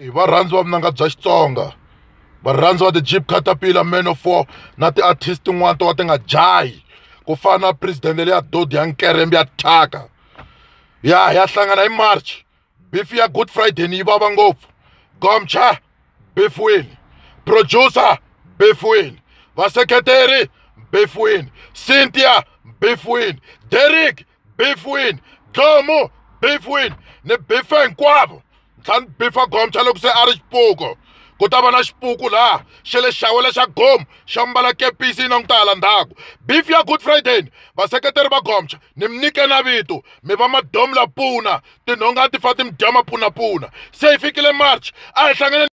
hi varhandzi va vunanga bya xitsonga varhandzi va ti-jip caterpillar man of four na ti-artist tin'wana to ka ti nga jahi ku fana na presidente leya dodi ya nkerembe ya thyaka ya hi ya hlangana hi march beef ya good friday ni yi vava ngopfu gomcha beef win producer beef win vaseketeri beef win cynthia beef win derrick beef win dlomo beef win ni beef hinkwavo than bifa gom xa loko se a ri xipuku ku ta va na xipuku laha xa le xawela xa gom xa mbala kepisi na ta hala ndhaku beef ya good friday vaseketeri va gomcha ni mi nyike na vito mi va madomla puna tinhonga ti fa ti mi dya se hi fikile march a hi hlangane